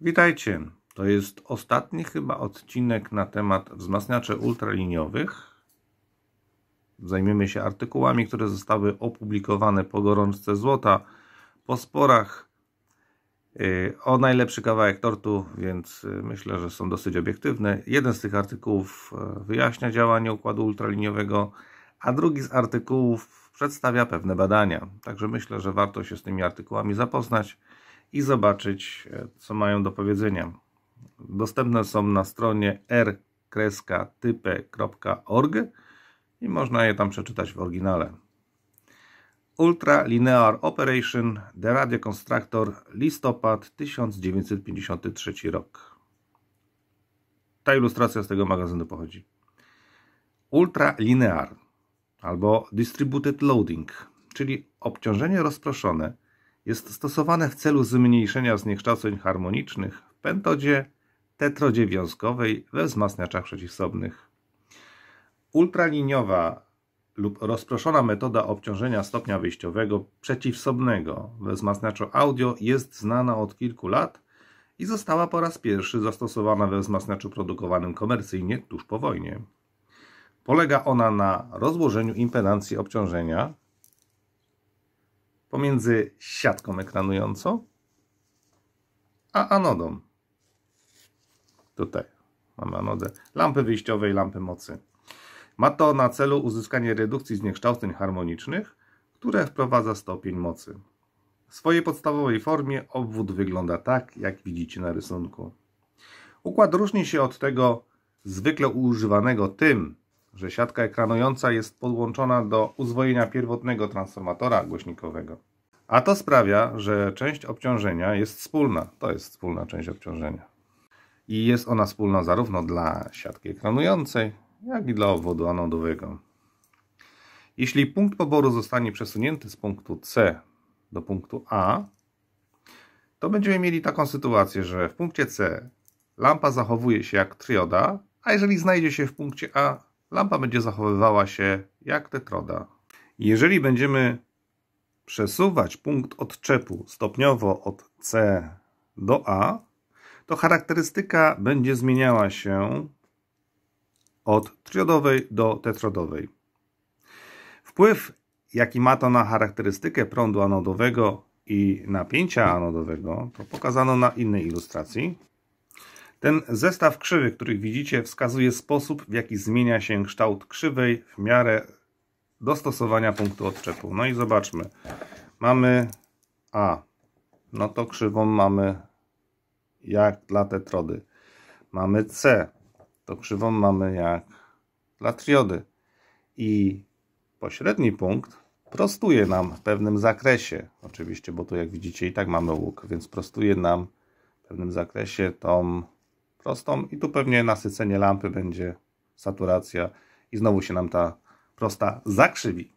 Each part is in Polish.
Witajcie. To jest ostatni chyba odcinek na temat wzmacniaczy ultraliniowych. Zajmiemy się artykułami, które zostały opublikowane po gorączce złota, po sporach y, o najlepszy kawałek tortu, więc y, myślę, że są dosyć obiektywne. Jeden z tych artykułów y, wyjaśnia działanie układu ultraliniowego, a drugi z artykułów przedstawia pewne badania. Także myślę, że warto się z tymi artykułami zapoznać i zobaczyć, e, co mają do powiedzenia. Dostępne są na stronie r-type.org i można je tam przeczytać w oryginale. Ultra Linear Operation The Radio Constructor listopad 1953 rok. Ta ilustracja z tego magazynu pochodzi. Ultra Linear albo Distributed Loading, czyli obciążenie rozproszone jest stosowane w celu zmniejszenia zniekształceń harmonicznych w pentodzie, tetrodzie wiązkowej we wzmacniaczach przeciwsobnych. Ultraliniowa lub rozproszona metoda obciążenia stopnia wyjściowego przeciwsobnego we wzmacniaczu audio jest znana od kilku lat i została po raz pierwszy zastosowana we wzmacniaczu produkowanym komercyjnie tuż po wojnie. Polega ona na rozłożeniu impedancji obciążenia pomiędzy siatką ekranującą a anodą. Tutaj mamy anodę lampy wyjściowej, lampy mocy. Ma to na celu uzyskanie redukcji zniekształceń harmonicznych, które wprowadza stopień mocy. W swojej podstawowej formie obwód wygląda tak, jak widzicie na rysunku. Układ różni się od tego zwykle używanego tym, że siatka ekranująca jest podłączona do uzwojenia pierwotnego transformatora głośnikowego. A to sprawia, że część obciążenia jest wspólna. To jest wspólna część obciążenia. I jest ona wspólna zarówno dla siatki ekranującej, jak i dla obwodu anodowego. Jeśli punkt poboru zostanie przesunięty z punktu C do punktu A, to będziemy mieli taką sytuację, że w punkcie C lampa zachowuje się jak trioda, a jeżeli znajdzie się w punkcie A, lampa będzie zachowywała się jak tetroda. Jeżeli będziemy przesuwać punkt odczepu stopniowo od C do A, to charakterystyka będzie zmieniała się od triodowej do tetrodowej. Wpływ, jaki ma to na charakterystykę prądu anodowego i napięcia anodowego, to pokazano na innej ilustracji. Ten zestaw krzywy, których widzicie, wskazuje sposób, w jaki zmienia się kształt krzywej w miarę dostosowania punktu odczepu. No i zobaczmy. Mamy A. No to krzywą mamy jak dla tetrody. Mamy C. To krzywą mamy jak dla triody. I pośredni punkt prostuje nam w pewnym zakresie. Oczywiście, bo tu jak widzicie i tak mamy łuk, więc prostuje nam w pewnym zakresie tą prostą i tu pewnie nasycenie lampy będzie saturacja i znowu się nam ta prosta zakrzywi.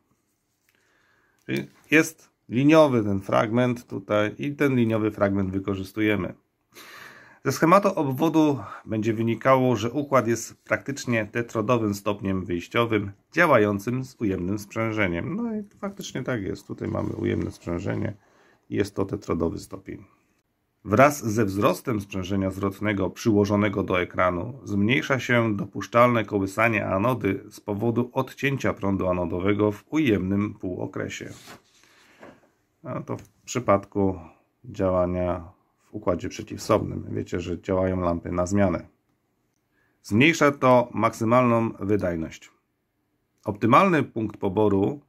Czyli jest liniowy ten fragment tutaj i ten liniowy fragment wykorzystujemy. Ze schematu obwodu będzie wynikało, że układ jest praktycznie tetrodowym stopniem wyjściowym działającym z ujemnym sprzężeniem. No i faktycznie tak jest. Tutaj mamy ujemne sprzężenie i jest to tetrodowy stopień. Wraz ze wzrostem sprzężenia zwrotnego przyłożonego do ekranu zmniejsza się dopuszczalne kołysanie anody z powodu odcięcia prądu anodowego w ujemnym półokresie. A to w przypadku działania w układzie przeciwsobnym. Wiecie, że działają lampy na zmianę. Zmniejsza to maksymalną wydajność. Optymalny punkt poboru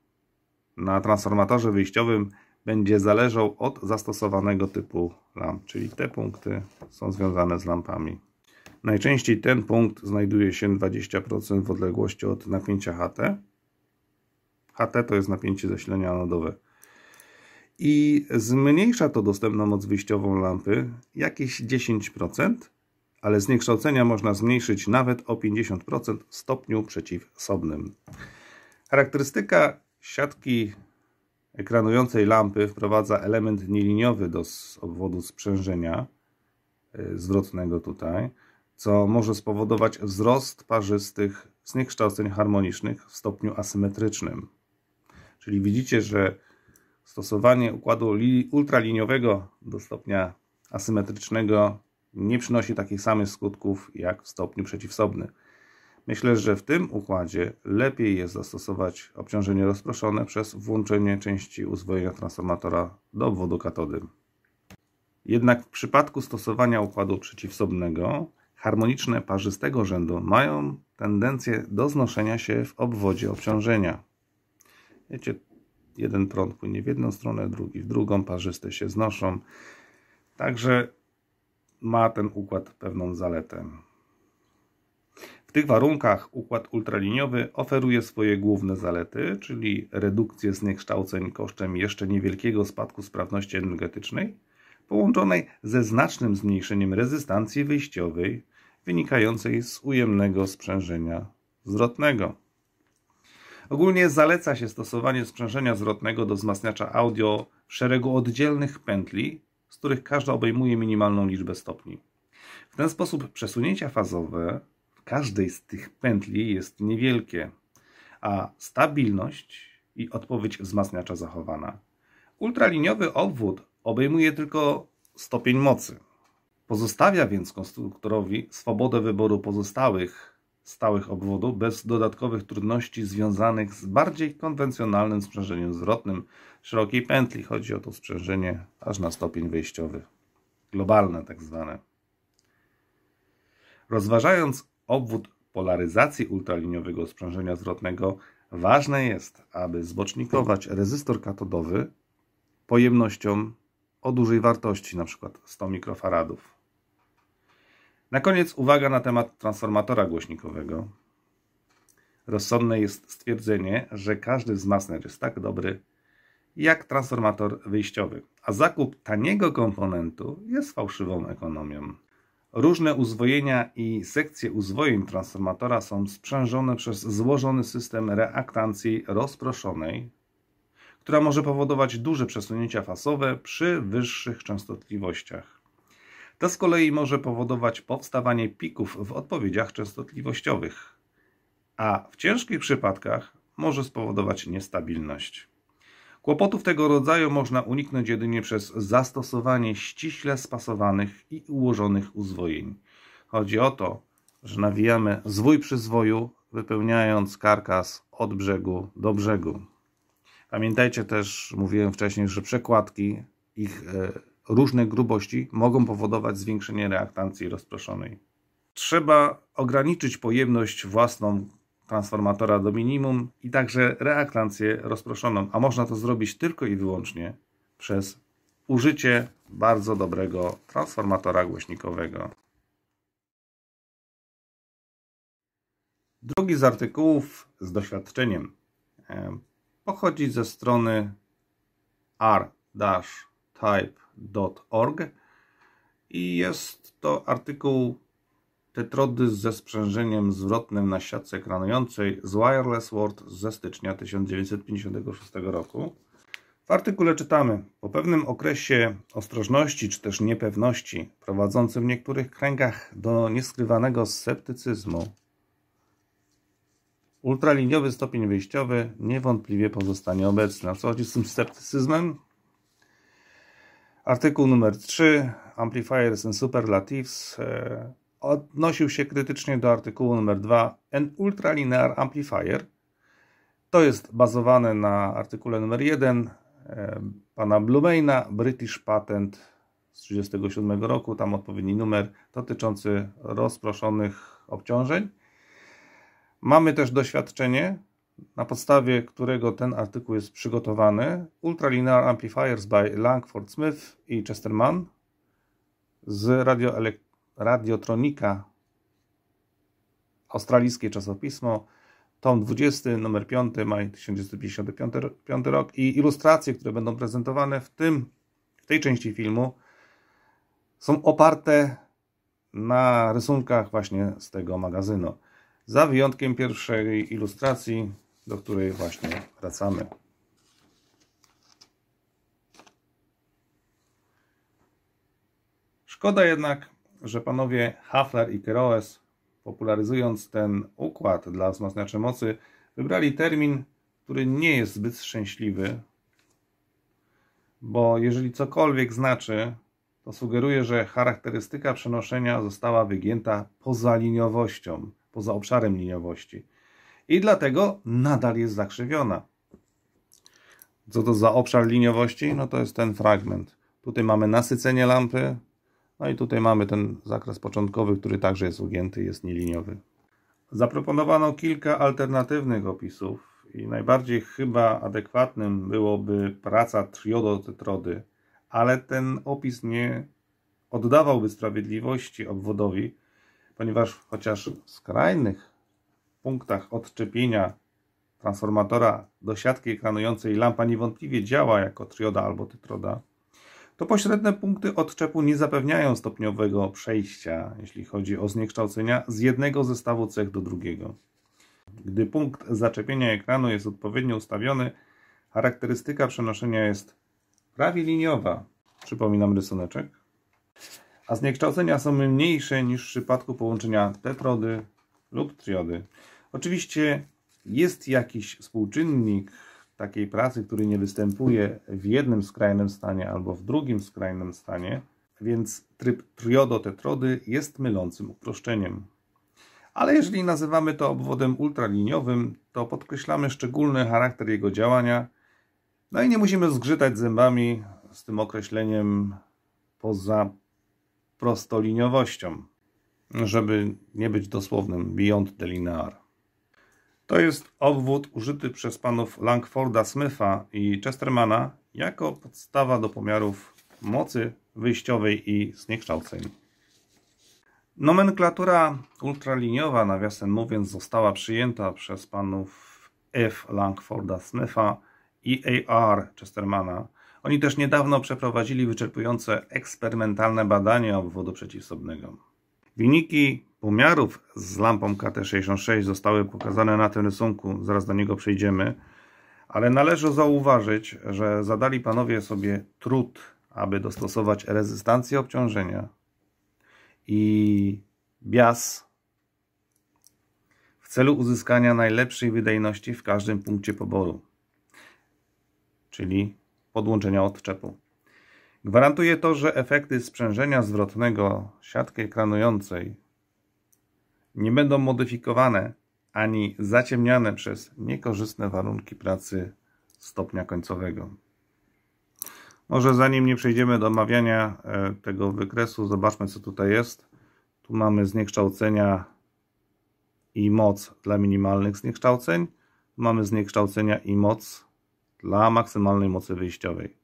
na transformatorze wyjściowym będzie zależał od zastosowanego typu lamp, czyli te punkty są związane z lampami. Najczęściej ten punkt znajduje się 20% w odległości od napięcia HT. HT to jest napięcie zasilenia anodowe. I zmniejsza to dostępną moc wyjściową lampy jakieś 10%, ale zniekształcenia można zmniejszyć nawet o 50% w stopniu przeciwsobnym. Charakterystyka siatki ekranującej lampy wprowadza element nieliniowy do obwodu sprzężenia e, zwrotnego tutaj, co może spowodować wzrost parzystych zniekształceń harmonicznych w stopniu asymetrycznym. Czyli widzicie, że stosowanie układu ultraliniowego do stopnia asymetrycznego nie przynosi takich samych skutków jak w stopniu przeciwsobnym. Myślę, że w tym układzie lepiej jest zastosować obciążenie rozproszone przez włączenie części uzwojenia transformatora do obwodu katody. Jednak w przypadku stosowania układu przeciwsobnego harmoniczne parzystego rzędu mają tendencję do znoszenia się w obwodzie obciążenia. Wiecie, jeden prąd płynie w jedną stronę, drugi w drugą, parzyste się znoszą. Także ma ten układ pewną zaletę. W tych warunkach układ ultraliniowy oferuje swoje główne zalety, czyli redukcję zniekształceń kosztem jeszcze niewielkiego spadku sprawności energetycznej, połączonej ze znacznym zmniejszeniem rezystancji wyjściowej wynikającej z ujemnego sprzężenia zwrotnego. Ogólnie zaleca się stosowanie sprzężenia zwrotnego do wzmacniacza audio w szeregu oddzielnych pętli, z których każda obejmuje minimalną liczbę stopni. W ten sposób przesunięcia fazowe każdej z tych pętli jest niewielkie, a stabilność i odpowiedź wzmacniacza zachowana. Ultraliniowy obwód obejmuje tylko stopień mocy. Pozostawia więc konstruktorowi swobodę wyboru pozostałych stałych obwodów bez dodatkowych trudności związanych z bardziej konwencjonalnym sprzężeniem zwrotnym szerokiej pętli. Chodzi o to sprzężenie aż na stopień wyjściowy. Globalne tak zwane. Rozważając obwód polaryzacji ultraliniowego sprzężenia zwrotnego ważne jest, aby zbocznikować rezystor katodowy pojemnością o dużej wartości, np. 100 mikrofaradów. Na koniec uwaga na temat transformatora głośnikowego. Rozsądne jest stwierdzenie, że każdy wzmacniacz jest tak dobry jak transformator wyjściowy, a zakup taniego komponentu jest fałszywą ekonomią. Różne uzwojenia i sekcje uzwojeń transformatora są sprzężone przez złożony system reaktancji rozproszonej, która może powodować duże przesunięcia fasowe przy wyższych częstotliwościach. To z kolei może powodować powstawanie pików w odpowiedziach częstotliwościowych, a w ciężkich przypadkach może spowodować niestabilność. Kłopotów tego rodzaju można uniknąć jedynie przez zastosowanie ściśle spasowanych i ułożonych uzwojeń. Chodzi o to, że nawijamy zwój przy zwoju, wypełniając karkas od brzegu do brzegu. Pamiętajcie też, mówiłem wcześniej, że przekładki, ich e, różne grubości mogą powodować zwiększenie reaktancji rozproszonej. Trzeba ograniczyć pojemność własną transformatora do minimum i także reaklancję rozproszoną, a można to zrobić tylko i wyłącznie przez użycie bardzo dobrego transformatora głośnikowego. Drugi z artykułów z doświadczeniem e, pochodzi ze strony r-type.org i jest to artykuł Tetrody ze sprzężeniem zwrotnym na siatce ekranującej z Wireless World ze stycznia 1956 roku. W artykule czytamy: Po pewnym okresie ostrożności czy też niepewności, prowadzącym w niektórych kręgach do nieskrywanego sceptycyzmu, ultraliniowy stopień wyjściowy niewątpliwie pozostanie obecny. A co chodzi z tym sceptycyzmem? Artykuł numer 3 Amplifiers and Superlatives e, odnosił się krytycznie do artykułu numer 2 An Ultralinear Amplifier. To jest bazowane na artykule numer 1 e, pana Blumeina, British Patent z 1937 roku, tam odpowiedni numer dotyczący rozproszonych obciążeń. Mamy też doświadczenie, na podstawie którego ten artykuł jest przygotowany, Ultralinear Amplifiers by Langford Smith i Chesterman z radioelektrycznym Radiotronika, australijskie czasopismo, tom 20, numer 5, maj 1955 rok i ilustracje, które będą prezentowane w tym, w tej części filmu są oparte na rysunkach właśnie z tego magazynu. Za wyjątkiem pierwszej ilustracji, do której właśnie wracamy. Szkoda jednak, że panowie Hafler i Keroes, popularyzując ten układ dla wzmacniaczy mocy, wybrali termin, który nie jest zbyt szczęśliwy, bo jeżeli cokolwiek znaczy, to sugeruje, że charakterystyka przenoszenia została wygięta poza liniowością, poza obszarem liniowości i dlatego nadal jest zakrzywiona. Co to za obszar liniowości? No to jest ten fragment. Tutaj mamy nasycenie lampy, no i tutaj mamy ten zakres początkowy, który także jest ugięty, jest nieliniowy. Zaproponowano kilka alternatywnych opisów i najbardziej chyba adekwatnym byłoby praca triodotetrody, ale ten opis nie oddawałby sprawiedliwości obwodowi, ponieważ chociaż w skrajnych punktach odczepienia transformatora do siatki ekranującej lampa niewątpliwie działa jako trioda albo tetroda, to pośrednie punkty odczepu nie zapewniają stopniowego przejścia, jeśli chodzi o zniekształcenia, z jednego zestawu cech do drugiego. Gdy punkt zaczepienia ekranu jest odpowiednio ustawiony, charakterystyka przenoszenia jest prawie liniowa. Przypominam rysuneczek. A zniekształcenia są mniejsze niż w przypadku połączenia tetrody lub triody. Oczywiście jest jakiś współczynnik, takiej pracy, który nie występuje w jednym skrajnym stanie albo w drugim skrajnym stanie, więc tryb triodo-tetrody jest mylącym uproszczeniem. Ale jeżeli nazywamy to obwodem ultraliniowym, to podkreślamy szczególny charakter jego działania, no i nie musimy zgrzytać zębami z tym określeniem poza prostoliniowością, żeby nie być dosłownym, beyond the linear. To jest obwód użyty przez panów Langforda Smitha i Chestermana jako podstawa do pomiarów mocy wyjściowej i zniekształceń. Nomenklatura ultraliniowa, nawiasem mówiąc, została przyjęta przez panów F. Langforda Smitha i A.R. Chestermana. Oni też niedawno przeprowadzili wyczerpujące eksperymentalne badanie obwodu przeciwsobnego. Wyniki pomiarów z lampą KT66 zostały pokazane na tym rysunku, zaraz do niego przejdziemy, ale należy zauważyć, że zadali panowie sobie trud, aby dostosować rezystancję obciążenia i bias w celu uzyskania najlepszej wydajności w każdym punkcie poboru, czyli podłączenia odczepu. Gwarantuje to, że efekty sprzężenia zwrotnego siatki ekranującej nie będą modyfikowane ani zaciemniane przez niekorzystne warunki pracy stopnia końcowego. Może zanim nie przejdziemy do omawiania e, tego wykresu, zobaczmy co tutaj jest. Tu mamy zniekształcenia i moc dla minimalnych zniekształceń. Mamy zniekształcenia i moc dla maksymalnej mocy wyjściowej.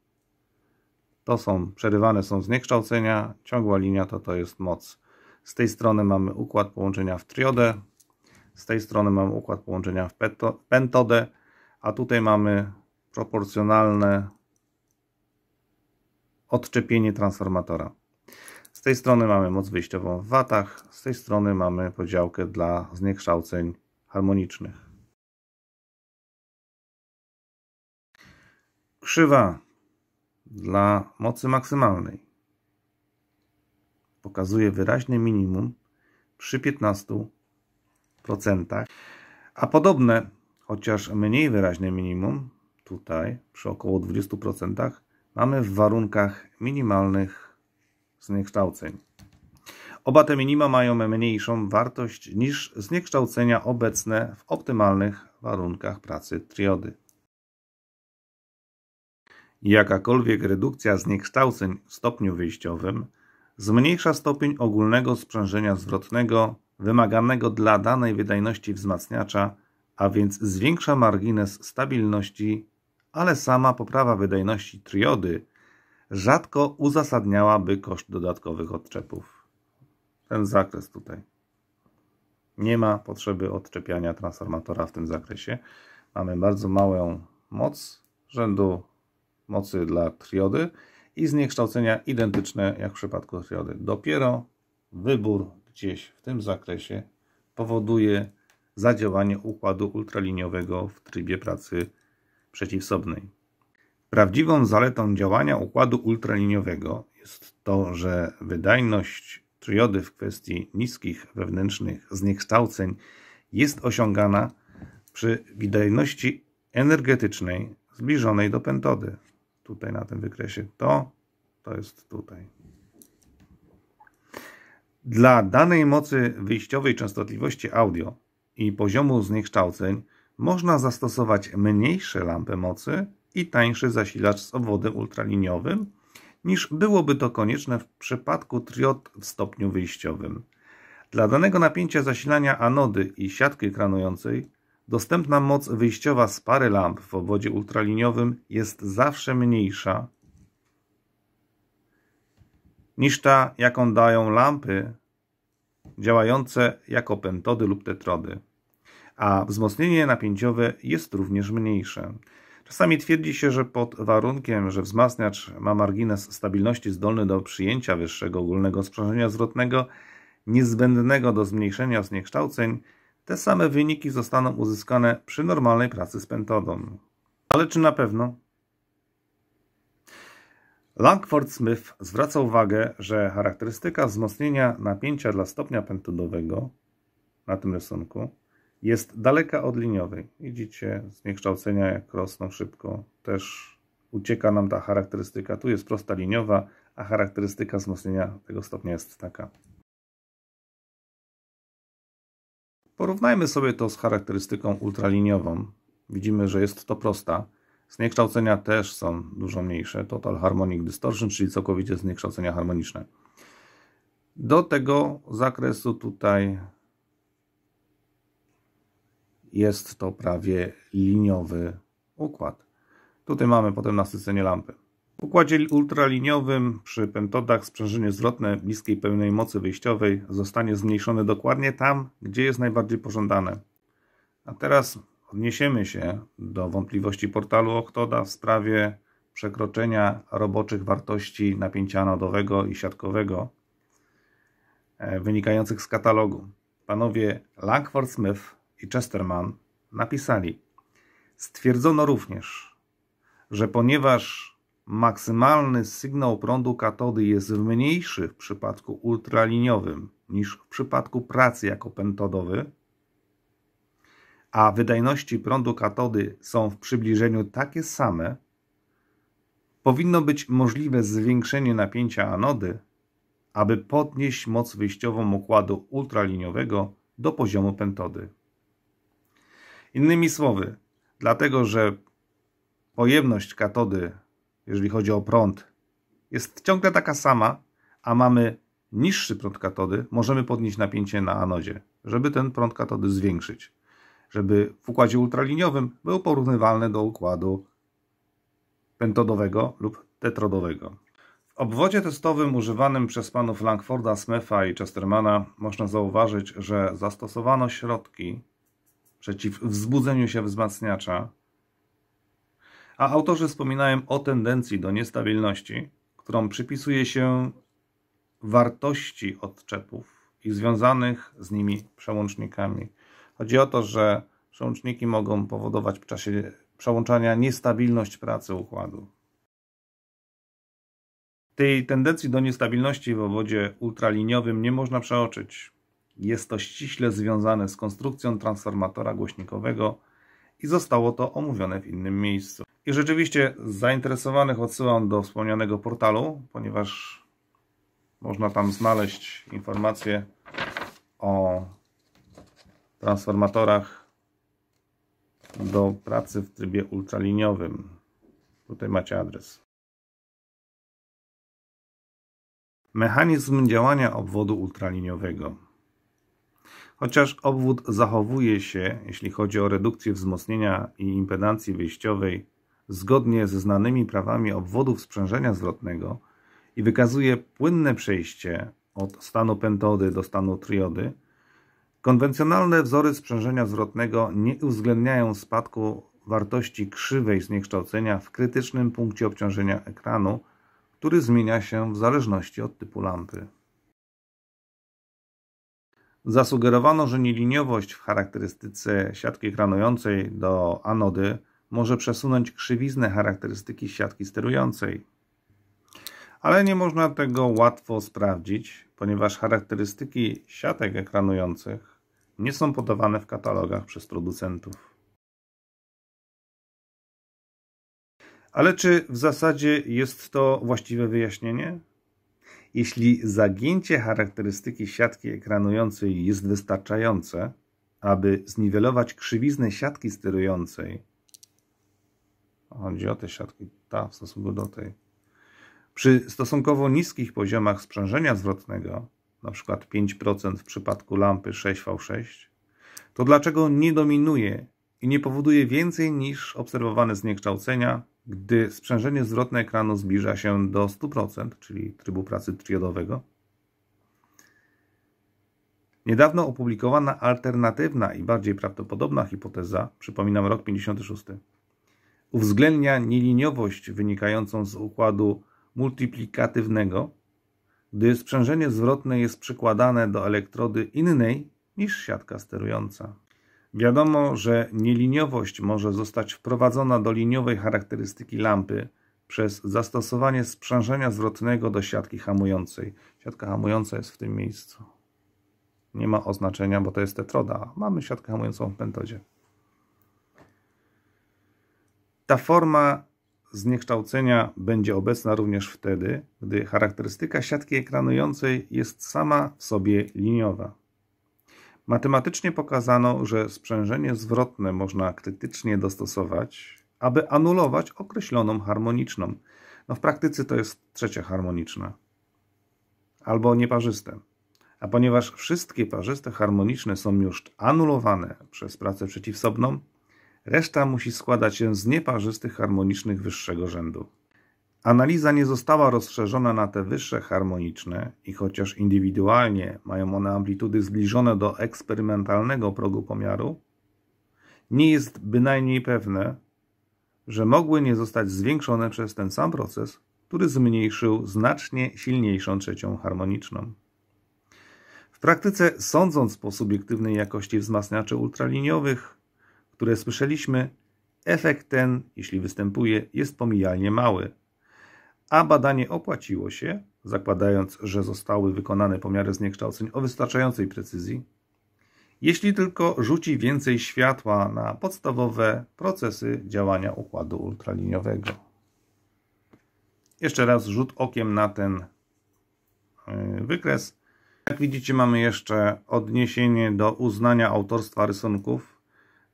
To są, przerywane są zniekształcenia, ciągła linia to to jest moc. Z tej strony mamy układ połączenia w triodę, z tej strony mamy układ połączenia w pentodę, a tutaj mamy proporcjonalne odczepienie transformatora. Z tej strony mamy moc wyjściową w watach, z tej strony mamy podziałkę dla zniekształceń harmonicznych. Krzywa dla mocy maksymalnej. Pokazuje wyraźne minimum przy 15%, a podobne, chociaż mniej wyraźne minimum, tutaj przy około 20%, mamy w warunkach minimalnych zniekształceń. Oba te minima mają mniejszą wartość niż zniekształcenia obecne w optymalnych warunkach pracy triody. Jakakolwiek redukcja zniekształceń w stopniu wyjściowym zmniejsza stopień ogólnego sprzężenia zwrotnego wymaganego dla danej wydajności wzmacniacza, a więc zwiększa margines stabilności, ale sama poprawa wydajności triody rzadko uzasadniałaby koszt dodatkowych odczepów. Ten zakres tutaj. Nie ma potrzeby odczepiania transformatora w tym zakresie. Mamy bardzo małą moc rzędu mocy dla triody i zniekształcenia identyczne jak w przypadku triody. Dopiero wybór gdzieś w tym zakresie powoduje zadziałanie układu ultraliniowego w trybie pracy przeciwsobnej. Prawdziwą zaletą działania układu ultraliniowego jest to, że wydajność triody w kwestii niskich wewnętrznych zniekształceń jest osiągana przy wydajności energetycznej zbliżonej do pentody tutaj na tym wykresie to, to jest tutaj. Dla danej mocy wyjściowej częstotliwości audio i poziomu zniekształceń można zastosować mniejsze lampy mocy i tańszy zasilacz z obwodem ultraliniowym niż byłoby to konieczne w przypadku triod w stopniu wyjściowym. Dla danego napięcia zasilania anody i siatki kranującej Dostępna moc wyjściowa z pary lamp w obwodzie ultraliniowym jest zawsze mniejsza niż ta, jaką dają lampy działające jako pentody lub tetrody, a wzmocnienie napięciowe jest również mniejsze. Czasami twierdzi się, że pod warunkiem, że wzmacniacz ma margines stabilności zdolny do przyjęcia wyższego ogólnego sprzężenia zwrotnego niezbędnego do zmniejszenia zniekształceń, te same wyniki zostaną uzyskane przy normalnej pracy z pentodą. Ale czy na pewno? Langford Smith zwraca uwagę, że charakterystyka wzmocnienia napięcia dla stopnia pentodowego na tym rysunku jest daleka od liniowej. Widzicie zniekształcenia jak rosną szybko. Też ucieka nam ta charakterystyka. Tu jest prosta liniowa, a charakterystyka wzmocnienia tego stopnia jest taka. Porównajmy sobie to z charakterystyką ultraliniową. Widzimy, że jest to prosta. Zniekształcenia też są dużo mniejsze. Total Harmonic Distortion, czyli całkowicie zniekształcenia harmoniczne. Do tego zakresu tutaj jest to prawie liniowy układ. Tutaj mamy potem nasycenie lampy. W układzie ultraliniowym przy pentodach sprzężenie zwrotne bliskiej pełnej mocy wyjściowej zostanie zmniejszone dokładnie tam, gdzie jest najbardziej pożądane. A teraz odniesiemy się do wątpliwości portalu Oktoda w sprawie przekroczenia roboczych wartości napięcia anodowego i siatkowego e, wynikających z katalogu. Panowie Langford Smith i Chesterman napisali Stwierdzono również, że ponieważ maksymalny sygnał prądu katody jest mniejszy w przypadku ultraliniowym niż w przypadku pracy jako pentodowy, a wydajności prądu katody są w przybliżeniu takie same, powinno być możliwe zwiększenie napięcia anody, aby podnieść moc wyjściową układu ultraliniowego do poziomu pentody. Innymi słowy, dlatego że pojemność katody jeżeli chodzi o prąd, jest ciągle taka sama, a mamy niższy prąd katody, możemy podnieść napięcie na anodzie, żeby ten prąd katody zwiększyć, żeby w układzie ultraliniowym był porównywalny do układu pentodowego lub tetrodowego. W obwodzie testowym używanym przez panów Langforda, Smetha i Chestermana można zauważyć, że zastosowano środki przeciw wzbudzeniu się wzmacniacza a autorzy wspominają o tendencji do niestabilności, którą przypisuje się wartości odczepów i związanych z nimi przełącznikami. Chodzi o to, że przełączniki mogą powodować w czasie przełączania niestabilność pracy układu. Tej tendencji do niestabilności w obwodzie ultraliniowym nie można przeoczyć. Jest to ściśle związane z konstrukcją transformatora głośnikowego i zostało to omówione w innym miejscu. I rzeczywiście zainteresowanych odsyłam do wspomnianego portalu, ponieważ można tam znaleźć informacje o transformatorach do pracy w trybie ultraliniowym. Tutaj macie adres. Mechanizm działania obwodu ultraliniowego. Chociaż obwód zachowuje się, jeśli chodzi o redukcję wzmocnienia i impedancji wyjściowej, zgodnie ze znanymi prawami obwodów sprzężenia zwrotnego i wykazuje płynne przejście od stanu pentody do stanu triody, konwencjonalne wzory sprzężenia zwrotnego nie uwzględniają spadku wartości krzywej zniekształcenia w krytycznym punkcie obciążenia ekranu, który zmienia się w zależności od typu lampy. Zasugerowano, że nieliniowość w charakterystyce siatki ekranującej do anody może przesunąć krzywiznę charakterystyki siatki sterującej. Ale nie można tego łatwo sprawdzić, ponieważ charakterystyki siatek ekranujących nie są podawane w katalogach przez producentów. Ale czy w zasadzie jest to właściwe wyjaśnienie? Jeśli zagięcie charakterystyki siatki ekranującej jest wystarczające, aby zniwelować krzywiznę siatki sterującej, Chodzi o te siatki, ta w stosunku do tej. Przy stosunkowo niskich poziomach sprzężenia zwrotnego, np. 5% w przypadku lampy 6V6, to dlaczego nie dominuje i nie powoduje więcej niż obserwowane zniekształcenia, gdy sprzężenie zwrotne ekranu zbliża się do 100%, czyli trybu pracy triodowego? Niedawno opublikowana alternatywna i bardziej prawdopodobna hipoteza, przypominam rok 56, uwzględnia nieliniowość wynikającą z układu multiplikatywnego, gdy sprzężenie zwrotne jest przykładane do elektrody innej niż siatka sterująca. Wiadomo, że nieliniowość może zostać wprowadzona do liniowej charakterystyki lampy przez zastosowanie sprzężenia zwrotnego do siatki hamującej. Siatka hamująca jest w tym miejscu. Nie ma oznaczenia, bo to jest tetroda. Mamy siatkę hamującą w pentodzie. Ta forma zniekształcenia będzie obecna również wtedy, gdy charakterystyka siatki ekranującej jest sama w sobie liniowa. Matematycznie pokazano, że sprzężenie zwrotne można krytycznie dostosować, aby anulować określoną harmoniczną. No w praktyce to jest trzecia harmoniczna. Albo nieparzyste. A ponieważ wszystkie parzyste harmoniczne są już anulowane przez pracę przeciwsobną, Reszta musi składać się z nieparzystych harmonicznych wyższego rzędu. Analiza nie została rozszerzona na te wyższe harmoniczne i chociaż indywidualnie mają one amplitudy zbliżone do eksperymentalnego progu pomiaru, nie jest bynajmniej pewne, że mogły nie zostać zwiększone przez ten sam proces, który zmniejszył znacznie silniejszą trzecią harmoniczną. W praktyce, sądząc po subiektywnej jakości wzmacniaczy ultraliniowych, które słyszeliśmy, efekt ten, jeśli występuje, jest pomijalnie mały. A badanie opłaciło się, zakładając, że zostały wykonane pomiary zniekształceń o wystarczającej precyzji, jeśli tylko rzuci więcej światła na podstawowe procesy działania układu ultraliniowego. Jeszcze raz rzut okiem na ten y, wykres. Jak widzicie, mamy jeszcze odniesienie do uznania autorstwa rysunków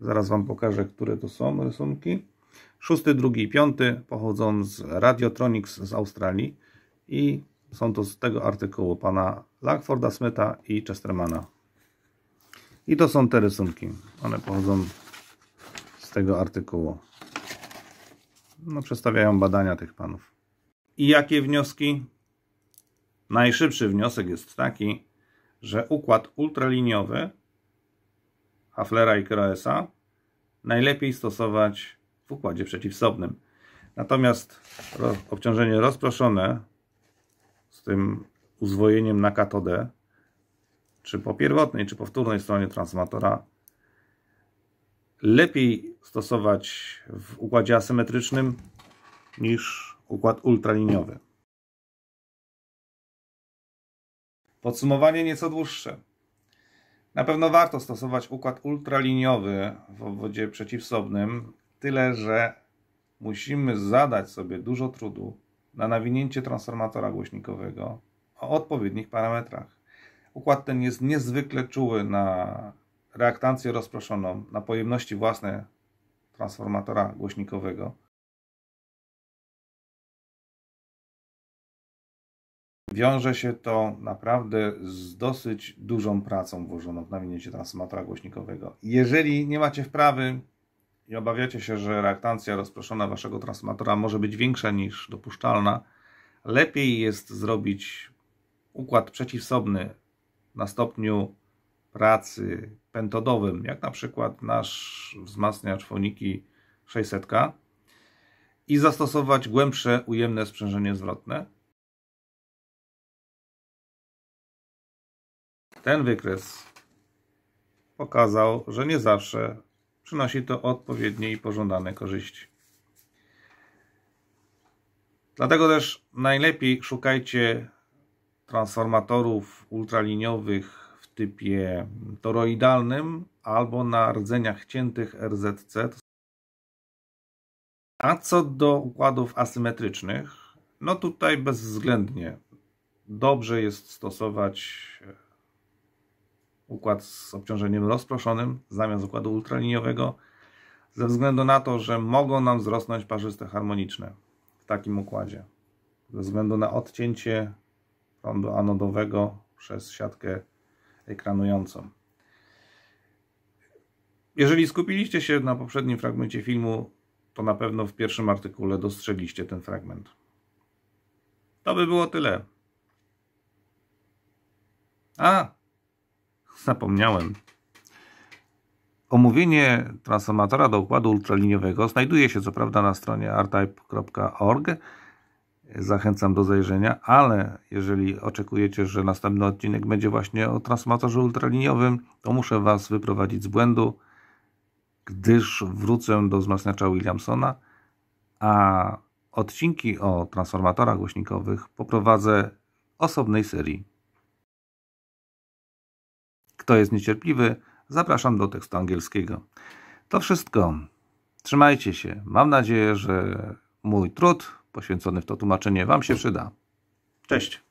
Zaraz Wam pokażę, które to są rysunki. Szósty, drugi i piąty pochodzą z Radiotronics z Australii i są to z tego artykułu pana Lackforda Smitha i Chestermana. I to są te rysunki. One pochodzą z tego artykułu. No, przedstawiają badania tych panów. I jakie wnioski? Najszybszy wniosek jest taki, że układ ultraliniowy Haflera i Kroesa najlepiej stosować w układzie przeciwsobnym. Natomiast obciążenie rozproszone z tym uzwojeniem na katodę, czy po pierwotnej, czy po wtórnej stronie transformatora, lepiej stosować w układzie asymetrycznym niż układ ultraliniowy. Podsumowanie nieco dłuższe. Na pewno warto stosować układ ultraliniowy w obwodzie przeciwsobnym, tyle że musimy zadać sobie dużo trudu na nawinięcie transformatora głośnikowego o odpowiednich parametrach. Układ ten jest niezwykle czuły na reaktancję rozproszoną, na pojemności własne transformatora głośnikowego Wiąże się to naprawdę z dosyć dużą pracą włożoną w nawinięcie transformatora głośnikowego. Jeżeli nie macie wprawy i obawiacie się, że reaktancja rozproszona waszego transformatora może być większa niż dopuszczalna, lepiej jest zrobić układ przeciwsobny na stopniu pracy pentodowym, jak na przykład nasz wzmacniacz foniki 600 i zastosować głębsze ujemne sprzężenie zwrotne Ten wykres pokazał, że nie zawsze przynosi to odpowiednie i pożądane korzyści. Dlatego też najlepiej szukajcie transformatorów ultraliniowych w typie toroidalnym albo na rdzeniach ciętych RZC. A co do układów asymetrycznych, no tutaj bezwzględnie dobrze jest stosować układ z obciążeniem rozproszonym zamiast układu ultraliniowego, ze względu na to, że mogą nam wzrosnąć parzyste harmoniczne w takim układzie. Ze względu na odcięcie prądu anodowego przez siatkę ekranującą. Jeżeli skupiliście się na poprzednim fragmencie filmu, to na pewno w pierwszym artykule dostrzeliście ten fragment. To by było tyle. A, Zapomniałem. Omówienie transformatora do układu ultraliniowego znajduje się co prawda na stronie artype.org. Zachęcam do zajrzenia, ale jeżeli oczekujecie, że następny odcinek będzie właśnie o transformatorze ultraliniowym, to muszę Was wyprowadzić z błędu, gdyż wrócę do wzmacniacza Williamsona, a odcinki o transformatorach głośnikowych poprowadzę osobnej serii. Kto jest niecierpliwy, zapraszam do tekstu angielskiego. To wszystko. Trzymajcie się. Mam nadzieję, że mój trud poświęcony w to tłumaczenie Wam się przyda. Cześć.